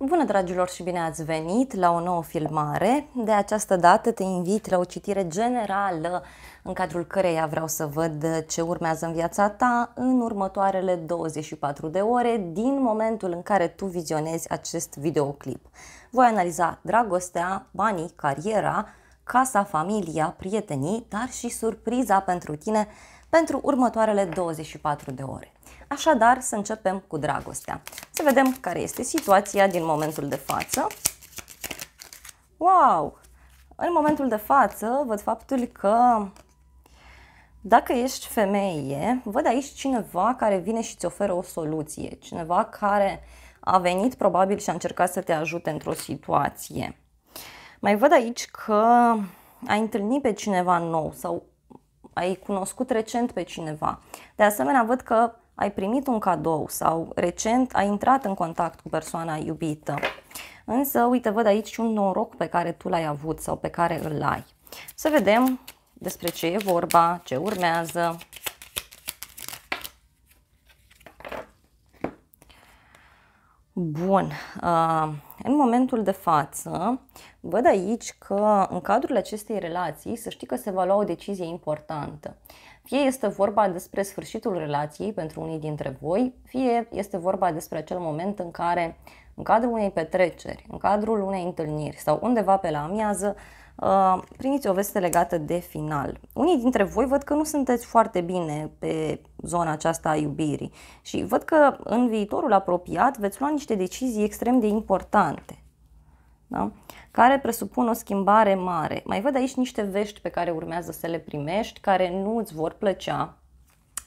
Bună dragilor și bine ați venit la o nouă filmare. De această dată te invit la o citire generală în cadrul căreia vreau să văd ce urmează în viața ta în următoarele 24 de ore din momentul în care tu vizionezi acest videoclip. Voi analiza dragostea, banii, cariera, casa, familia, prietenii, dar și surpriza pentru tine pentru următoarele 24 de ore. Așadar, să începem cu dragostea. Să vedem care este situația din momentul de față. Wow! În momentul de față văd faptul că dacă ești femeie, văd aici cineva care vine și îți oferă o soluție, cineva care a venit probabil și a încercat să te ajute într-o situație. Mai văd aici că ai întâlnit pe cineva nou sau ai cunoscut recent pe cineva. De asemenea, văd că ai primit un cadou sau recent ai intrat în contact cu persoana iubită. Însă, uite, văd aici și un noroc pe care tu l-ai avut sau pe care îl ai. Să vedem despre ce e vorba, ce urmează. Bun, uh, în momentul de față văd aici că în cadrul acestei relații să știi că se va lua o decizie importantă. Fie este vorba despre sfârșitul relației pentru unii dintre voi, fie este vorba despre acel moment în care, în cadrul unei petreceri, în cadrul unei întâlniri sau undeva pe la amiază, Uh, primiți o veste legată de final. Unii dintre voi văd că nu sunteți foarte bine pe zona aceasta a iubirii și văd că în viitorul apropiat veți lua niște decizii extrem de importante. Da? care presupun o schimbare mare. Mai văd aici niște vești pe care urmează să le primești, care nu îți vor plăcea,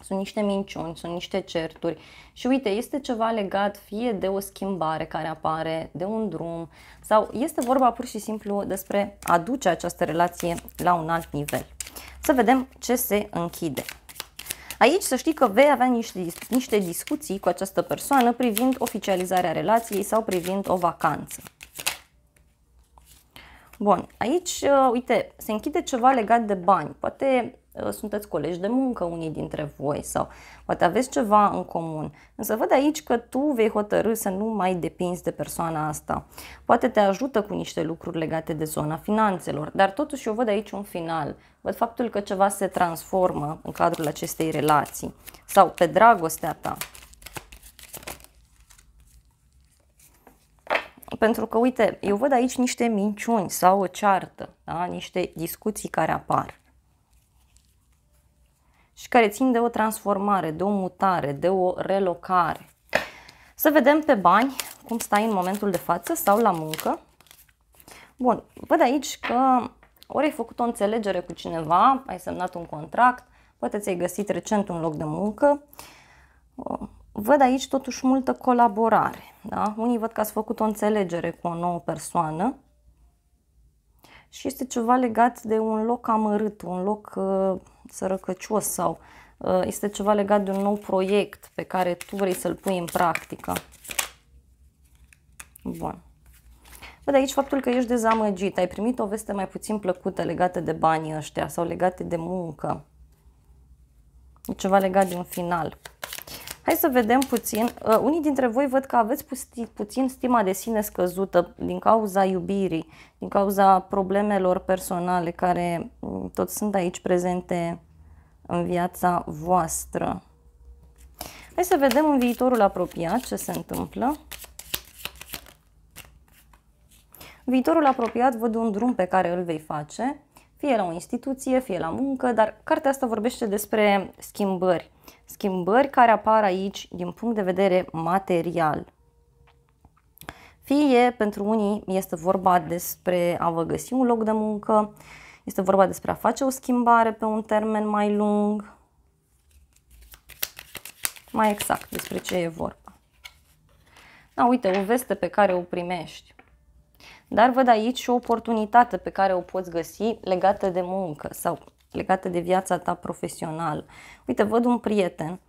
sunt niște minciuni, sunt niște certuri și uite, este ceva legat fie de o schimbare care apare, de un drum sau este vorba pur și simplu despre a duce această relație la un alt nivel. Să vedem ce se închide. Aici să știi că vei avea niște, niște discuții cu această persoană privind oficializarea relației sau privind o vacanță. Bun, aici, uh, uite, se închide ceva legat de bani. Poate Ă, sunteți colegi de muncă unii dintre voi sau poate aveți ceva în comun. Însă văd aici că tu vei hotărâ să nu mai depinzi de persoana asta. Poate te ajută cu niște lucruri legate de zona finanțelor, dar totuși eu văd aici un final. Văd faptul că ceva se transformă în cadrul acestei relații sau pe dragostea ta. Pentru că, uite, eu văd aici niște minciuni sau o ceartă, da? niște discuții care apar care țin de o transformare, de o mutare, de o relocare. Să vedem pe bani cum stai în momentul de față sau la muncă. Bun, văd aici că ori ai făcut o înțelegere cu cineva, ai semnat un contract, poate ți-ai găsit recent un loc de muncă. Văd aici totuși multă colaborare. Da? Unii văd că ați făcut o înțelegere cu o nouă persoană și este ceva legat de un loc amărât, un loc uh, sărăcăcios sau uh, este ceva legat de un nou proiect pe care tu vrei să-l pui în practică. Bun. Văd aici faptul că ești dezamăgit, ai primit o veste mai puțin plăcută legată de banii ăștia sau legate de muncă. E ceva legat de un final. Hai să vedem puțin. Uh, unii dintre voi văd că aveți puțin, puțin stima de sine scăzută din cauza iubirii, din cauza problemelor personale care mm, tot sunt aici prezente în viața voastră. Hai să vedem în viitorul apropiat ce se întâmplă. Viitorul apropiat văd un drum pe care îl vei face, fie la o instituție, fie la muncă, dar cartea asta vorbește despre schimbări schimbări care apar aici din punct de vedere material. Fie pentru unii este vorba despre a vă găsi un loc de muncă, este vorba despre a face o schimbare pe un termen mai lung. Mai exact despre ce e vorba. Da, uite, o veste pe care o primești. Dar văd aici și o oportunitate pe care o poți găsi legată de muncă sau legată de viața ta profesională. Uite, văd un prieten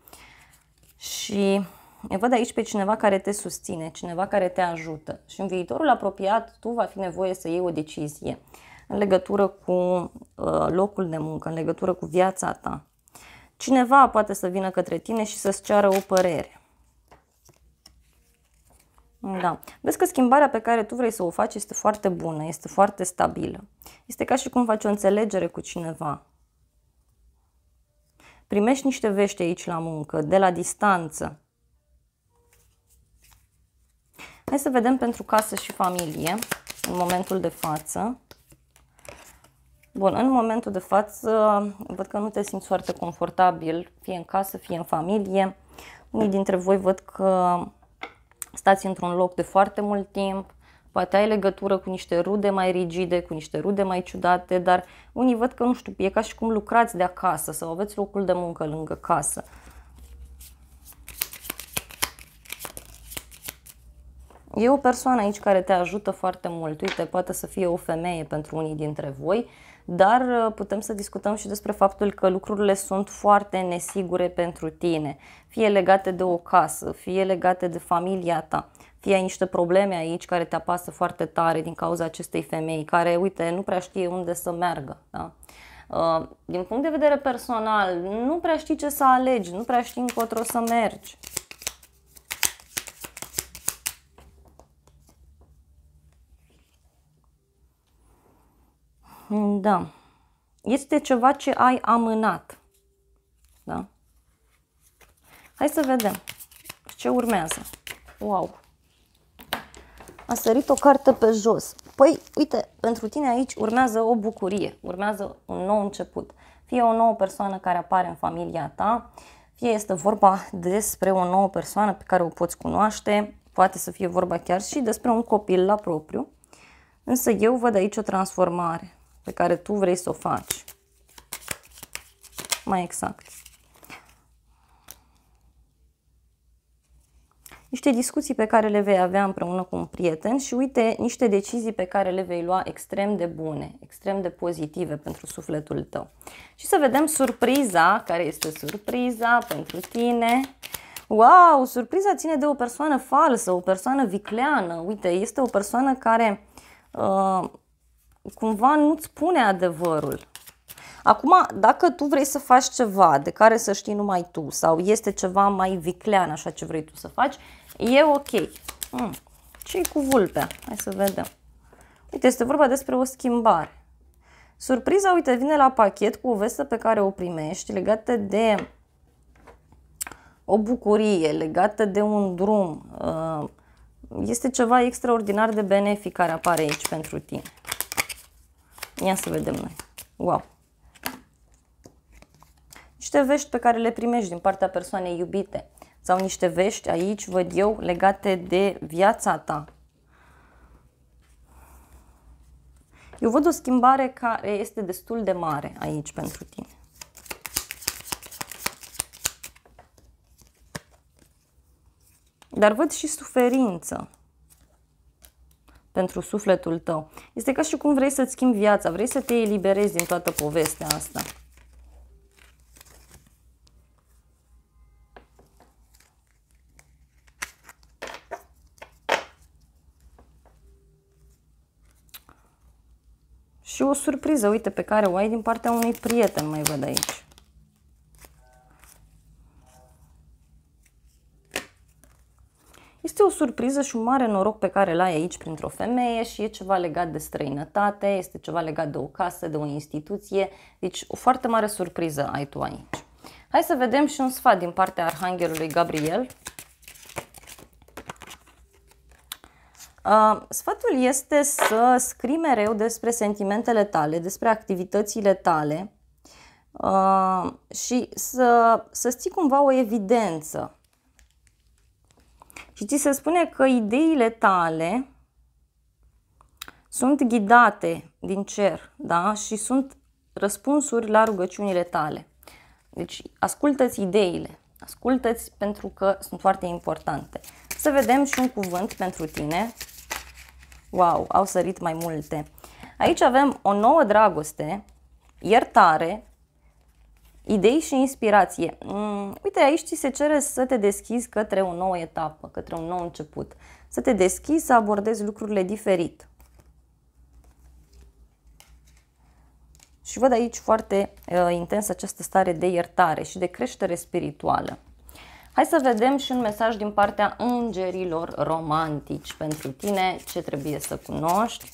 și văd aici pe cineva care te susține, cineva care te ajută și în viitorul apropiat tu va fi nevoie să iei o decizie în legătură cu uh, locul de muncă, în legătură cu viața ta. Cineva poate să vină către tine și să-ți ceară o părere. Da. Vezi că schimbarea pe care tu vrei să o faci este foarte bună, este foarte stabilă. Este ca și cum faci o înțelegere cu cineva. Primești niște vești aici la muncă, de la distanță. Hai să vedem pentru casă și familie în momentul de față. Bun, în momentul de față văd că nu te simți foarte confortabil, fie în casă, fie în familie. Unii dintre voi văd că stați într-un loc de foarte mult timp, Poate ai legătură cu niște rude mai rigide, cu niște rude mai ciudate, dar unii văd că, nu știu, e ca și cum lucrați de acasă sau aveți locul de muncă lângă casă. E o persoană aici care te ajută foarte mult. Uite, poate să fie o femeie pentru unii dintre voi, dar uh, putem să discutăm și despre faptul că lucrurile sunt foarte nesigure pentru tine, fie legate de o casă, fie legate de familia ta fie ai niște probleme aici care te apasă foarte tare din cauza acestei femei, care, uite, nu prea știe unde să meargă. Da? Uh, din punct de vedere personal, nu prea știi ce să alegi, nu prea știi încotro să mergi. Da. Este ceva ce ai amânat. Da? Hai să vedem ce urmează. Wow! a sărit o carte pe jos. Păi, uite, pentru tine aici urmează o bucurie, urmează un nou început. Fie o nouă persoană care apare în familia ta, fie este vorba despre o nouă persoană pe care o poți cunoaște, poate să fie vorba chiar și despre un copil la propriu. Însă eu văd aici o transformare pe care tu vrei să o faci. Mai exact. niște discuții pe care le vei avea împreună cu un prieten și uite niște decizii pe care le vei lua extrem de bune, extrem de pozitive pentru sufletul tău. Și să vedem surpriza, care este surpriza pentru tine. Wow, surpriza ține de o persoană falsă, o persoană vicleană. Uite, este o persoană care uh, cumva nu-ți spune adevărul. Acum, dacă tu vrei să faci ceva de care să știi numai tu sau este ceva mai viclean așa ce vrei tu să faci, E ok. Mm. ce cu vulpea? Hai să vedem. Uite, este vorba despre o schimbare. Surpriza, uite, vine la pachet cu o veste pe care o primești legată de o bucurie, legată de un drum. Uh, este ceva extraordinar de benefic care apare aici pentru tine. Ia să vedem noi. Wow! Niște vești pe care le primești din partea persoanei iubite sau niște vești aici, văd eu, legate de viața ta. Eu văd o schimbare care este destul de mare aici pentru tine. Dar văd și suferință pentru sufletul tău. Este ca și cum vrei să-ți schimbi viața, vrei să te eliberezi din toată povestea asta. surpriză, uite, pe care o ai din partea unui prieten, mai văd aici. Este o surpriză și un mare noroc pe care îl ai aici printr-o femeie și e ceva legat de străinătate, este ceva legat de o casă, de o instituție, deci o foarte mare surpriză ai tu aici. Hai să vedem și un sfat din partea Arhanghelului Gabriel. Sfatul este să scrii mereu despre sentimentele tale, despre activitățile tale și să, să ții cumva o evidență. Și ți se spune că ideile tale sunt ghidate din cer da? și sunt răspunsuri la rugăciunile tale. Deci ascultă-ți ideile, ascultă-ți pentru că sunt foarte importante. Să vedem și un cuvânt pentru tine, Wow, au sărit mai multe. Aici avem o nouă dragoste, iertare, idei și inspirație. Mm, uite, aici ți se cere să te deschizi către o nouă etapă, către un nou început. Să te deschizi, să abordezi lucrurile diferit. Și văd aici foarte uh, intens această stare de iertare și de creștere spirituală. Hai să vedem și un mesaj din partea îngerilor romantici pentru tine, ce trebuie să cunoști.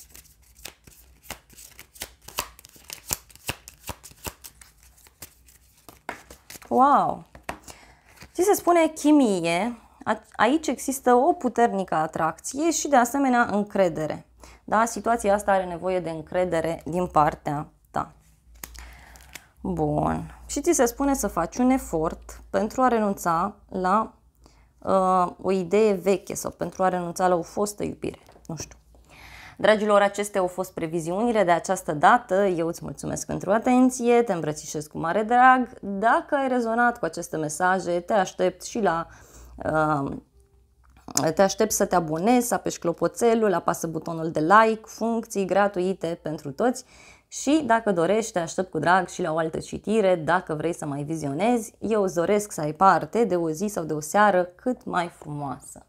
Wow! Ți se spune chimie, aici există o puternică atracție și de asemenea încredere. Da? Situația asta are nevoie de încredere din partea Bun. Și ți se spune să faci un efort pentru a renunța la uh, o idee veche sau pentru a renunța la o fostă iubire. Nu știu. Dragilor, acestea au fost previziunile de această dată. Eu îți mulțumesc pentru atenție, te îmbrățișez cu mare drag. Dacă ai rezonat cu aceste mesaje, te aștept și la... Uh, te aștept să te abonezi, să apeși clopoțelul, apasă butonul de like, funcții gratuite pentru toți și dacă dorești, te aștept cu drag și la o altă citire, dacă vrei să mai vizionezi, eu îți doresc să ai parte de o zi sau de o seară cât mai frumoasă.